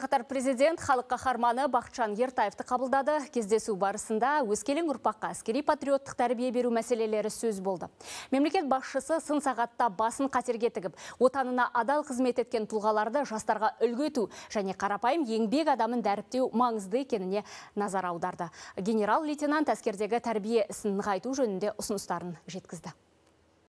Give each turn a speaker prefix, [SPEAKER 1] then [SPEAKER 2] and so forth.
[SPEAKER 1] қатар президент халық қаһарманы бақытжан ертаевты қабылдады кездесу барысында өскелең ұрпаққа әскери патриоттық тәрбие беру мәселелері сөз болды мемлекет басшысы сын сағатта басын қатерге тігіп отанына адал қызмет еткен тұлғаларды жастарға үлгі ету және қарапайым еңбек адамын дәріптеу маңызды екеніне назар аударды генерал лейтенант әскердегі тәрбие ісін нығайту жөнінде ұсыныстарын жеткізді